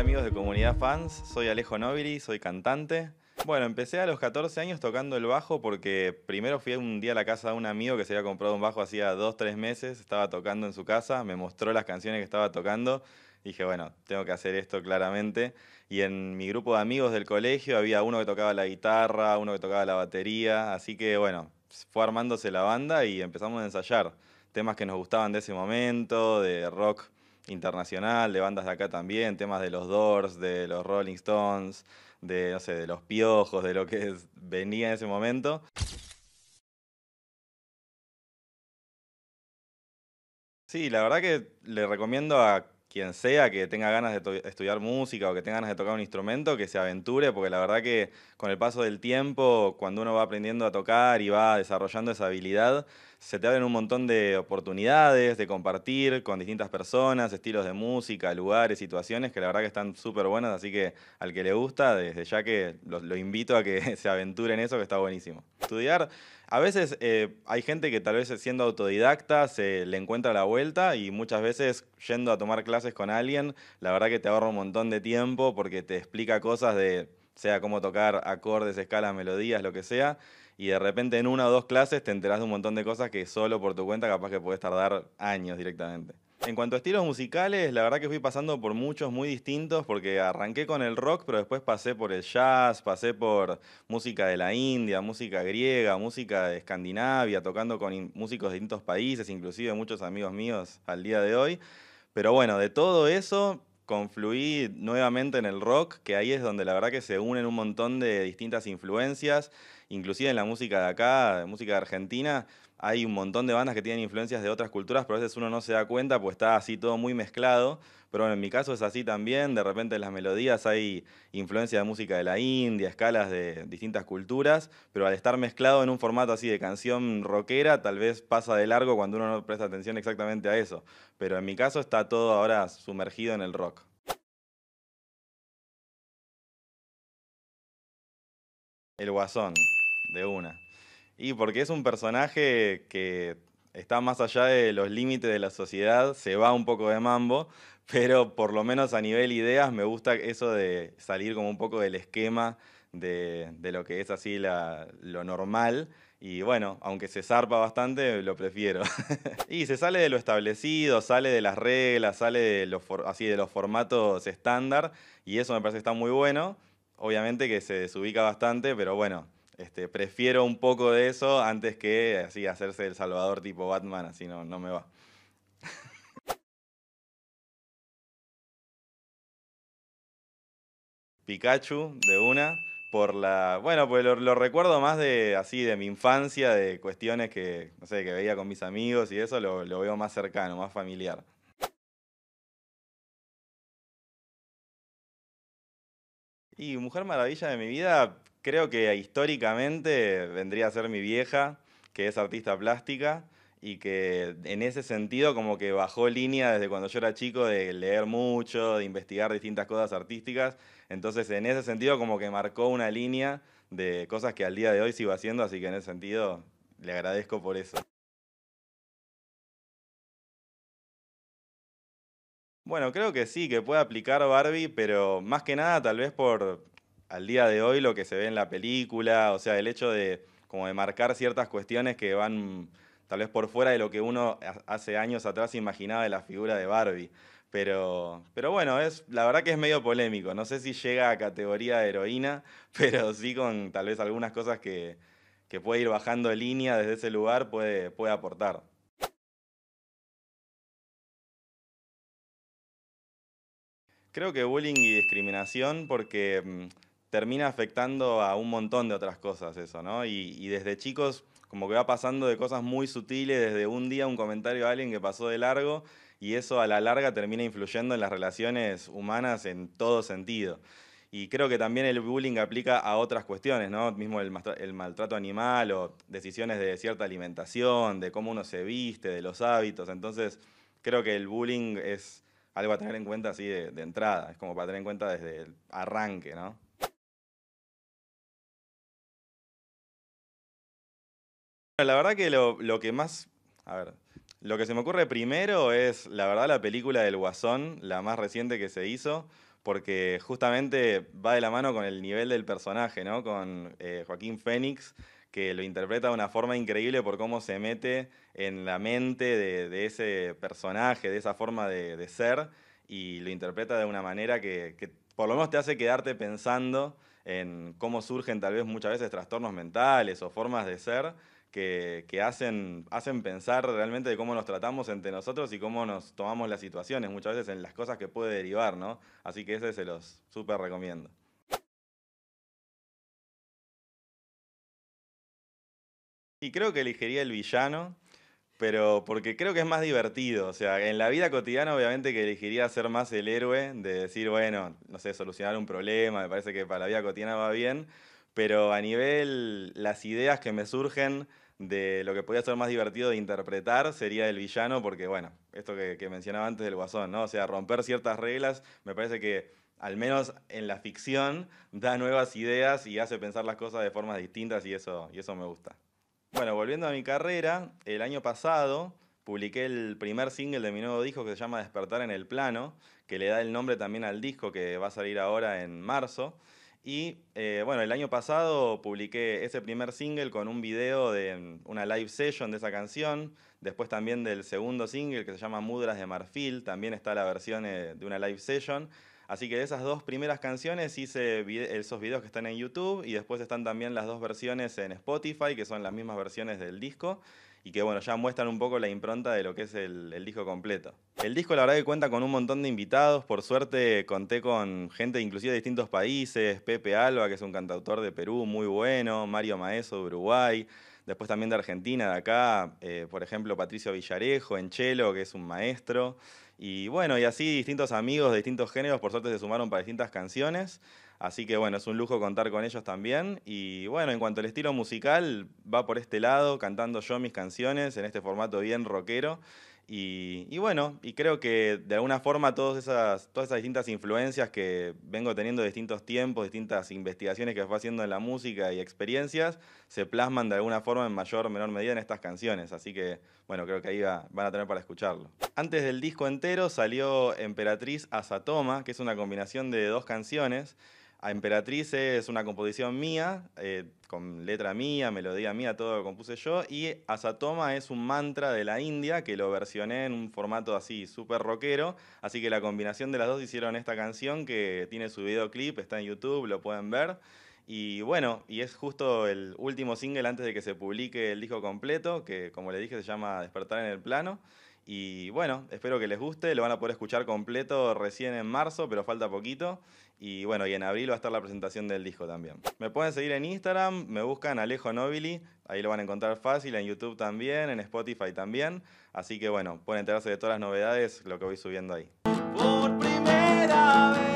amigos de Comunidad Fans, soy Alejo Nobili, soy cantante. Bueno, empecé a los 14 años tocando el bajo porque primero fui un día a la casa de un amigo que se había comprado un bajo hacía 2, tres meses, estaba tocando en su casa, me mostró las canciones que estaba tocando, dije, bueno, tengo que hacer esto claramente. Y en mi grupo de amigos del colegio había uno que tocaba la guitarra, uno que tocaba la batería, así que bueno, fue armándose la banda y empezamos a ensayar temas que nos gustaban de ese momento, de rock internacional, de bandas de acá también, temas de los Doors, de los Rolling Stones, de, de los Piojos, de lo que venía en ese momento. Sí, la verdad que le recomiendo a quien sea que tenga ganas de estudiar música o que tenga ganas de tocar un instrumento, que se aventure, porque la verdad que con el paso del tiempo, cuando uno va aprendiendo a tocar y va desarrollando esa habilidad, se te abren un montón de oportunidades de compartir con distintas personas, estilos de música, lugares, situaciones que la verdad que están súper buenas, así que al que le gusta, desde ya que lo, invito a que se aventure en eso, que está buenísimo. Estudiar, a veces eh, hay gente que tal vez siendo autodidacta se le encuentra la vuelta y muchas veces yendo a tomar clases con alguien, la verdad que te ahorra un montón de tiempo porque te explica cosas de sea cómo tocar acordes, escalas, melodías, lo que sea, y de repente en una o dos clases te enterás de un montón de cosas que solo por tu cuenta capaz que puedes tardar años directamente. En cuanto a estilos musicales, la verdad que fui pasando por muchos muy distintos porque arranqué con el rock, pero después pasé por el jazz, pasé por música de la India, música griega, música de Escandinavia, tocando con músicos de distintos países, inclusive muchos amigos míos al día de hoy. Pero bueno, de todo eso confluí nuevamente en el rock, que ahí es donde la verdad que se unen un montón de distintas influencias inclusive en la música de acá, de música de argentina, hay un montón de bandas que tienen influencias de otras culturas, pero a veces uno no se da cuenta, pues está así todo muy mezclado. Pero bueno, en mi caso es así también, de repente en las melodías hay influencia de música de la India, escalas de distintas culturas, pero al estar mezclado en un formato así de canción rockera, tal vez pasa de largo cuando uno no presta atención exactamente a eso. Pero en mi caso está todo ahora sumergido en el rock. El guasón de una. Y porque es un personaje que está más allá de los límites de la sociedad, se va un poco de mambo, pero por lo menos a nivel ideas me gusta eso de salir como un poco del esquema de, lo que es así lo normal. Y bueno, aunque se zarpa bastante, lo prefiero. y se sale de lo establecido, sale de las reglas, sale de los, así, de los formatos estándar, y eso me parece que está muy bueno. Obviamente que se desubica bastante, pero bueno, este, prefiero un poco de eso antes que así hacerse el salvador tipo Batman, así no, no me va. Pikachu de una por la bueno pues lo, recuerdo más de así de mi infancia de cuestiones que no sé que veía con mis amigos y eso lo, lo veo más cercano más familiar y Mujer Maravilla de mi vida Creo que históricamente vendría a ser mi vieja, que es artista plástica y que en ese sentido como que bajó línea desde cuando yo era chico de leer mucho, de investigar distintas cosas artísticas. Entonces en ese sentido como que marcó una línea de cosas que al día de hoy sigo haciendo, así que en ese sentido le agradezco por eso. Bueno, creo que sí, que puede aplicar Barbie, pero más que nada tal vez por al día de hoy lo que se ve en la película, o sea, el hecho de como de marcar ciertas cuestiones que van tal vez por fuera de lo que uno hace años atrás imaginaba de la figura de Barbie. Pero, pero bueno, es, la verdad que es medio polémico. No sé si llega a categoría de heroína, pero sí con tal vez algunas cosas que, puede ir bajando de línea desde ese lugar puede, puede aportar. Creo que bullying y discriminación porque mm, termina afectando a un montón de otras cosas eso, ¿no? Y, desde chicos como que va pasando de cosas muy sutiles, desde un día un comentario a alguien que pasó de largo y eso a la larga termina influyendo en las relaciones humanas en todo sentido. Y creo que también el bullying aplica a otras cuestiones, ¿no? Mismo el, maltrato animal o decisiones de cierta alimentación, de cómo uno se viste, de los hábitos. Entonces, creo que el bullying es algo a tener en cuenta así de, de entrada, es como para tener en cuenta desde el arranque, ¿no? La verdad que lo, lo, que más. A ver. Lo que se me ocurre primero es, la verdad, la película del Guasón, la más reciente que se hizo, porque justamente va de la mano con el nivel del personaje, ¿no? Con eh, Joaquín Fénix, que lo interpreta de una forma increíble por cómo se mete en la mente de, ese personaje, de esa forma de, ser, y lo interpreta de una manera que por lo menos te hace quedarte pensando en cómo surgen tal vez muchas veces trastornos mentales o formas de ser que, hacen, hacen pensar realmente de cómo nos tratamos entre nosotros y cómo nos tomamos las situaciones, muchas veces en las cosas que puede derivar, ¿no? Así que ese se los súper recomiendo. Y creo que elegiría el villano, pero porque creo que es más divertido. O sea, en la vida cotidiana obviamente que elegiría ser más el héroe, de decir, bueno, no sé, solucionar un problema, me parece que para la vida cotidiana va bien, pero a nivel las ideas que me surgen de lo que podía ser más divertido de interpretar sería el villano, porque bueno, esto que, mencionaba antes del guasón, ¿no? O sea, romper ciertas reglas, me parece que al menos en la ficción da nuevas ideas y hace pensar las cosas de formas distintas y eso, y eso me gusta. Bueno, volviendo a mi carrera, el año pasado publiqué el primer single de mi nuevo disco que se llama Despertar en el Plano, que le da el nombre también al disco que va a salir ahora en marzo. Y eh, bueno, el año pasado publiqué ese primer single con un video de mm, una live session de esa canción. Después también del segundo single que se llama Mudras de Marfil, también está la versión eh, de una live session. Así que de esas dos primeras canciones hice esos videos que están en YouTube y después están también las dos versiones en Spotify, que son las mismas versiones del disco y que bueno, ya muestran un poco la impronta de lo que es el, disco completo. El disco la verdad que cuenta con un montón de invitados, por suerte conté con gente inclusive de distintos países, Pepe Alba, que es un cantautor de Perú muy bueno, Mario Maeso de Uruguay, Después también de Argentina, de acá, eh, por ejemplo, Patricio Villarejo, Enchelo, que es un maestro. Y bueno, y así distintos amigos de distintos géneros, por suerte se sumaron para distintas canciones. Así que bueno, es un lujo contar con ellos también. Y bueno, en cuanto al estilo musical, va por este lado, cantando yo mis canciones en este formato bien rockero. Y, bueno, y creo que de alguna forma todas esas, todas esas distintas influencias que vengo teniendo de distintos tiempos, distintas investigaciones que fue haciendo en la música y experiencias, se plasman de alguna forma en mayor o menor medida en estas canciones. Así que, bueno, creo que ahí van a tener para escucharlo. Antes del disco entero salió Emperatriz asatoma que es una combinación de dos canciones a Emperatriz es una composición mía, eh, con letra mía, melodía mía, todo lo compuse yo. Y Asatoma es un mantra de la India que lo versioné en un formato así, súper rockero. Así que la combinación de las dos hicieron esta canción que tiene su videoclip, está en YouTube, lo pueden ver. Y bueno, y es justo el último single antes de que se publique el disco completo, que como le dije se llama Despertar en el Plano. Y bueno, espero que les guste, lo van a poder escuchar completo recién en marzo, pero falta poquito. Y bueno, y en abril va a estar la presentación del disco también. Me pueden seguir en Instagram, me buscan Alejo Nobili, ahí lo van a encontrar fácil, en YouTube también, en Spotify también. Así que bueno, pueden enterarse de todas las novedades, lo que voy subiendo ahí. Por primera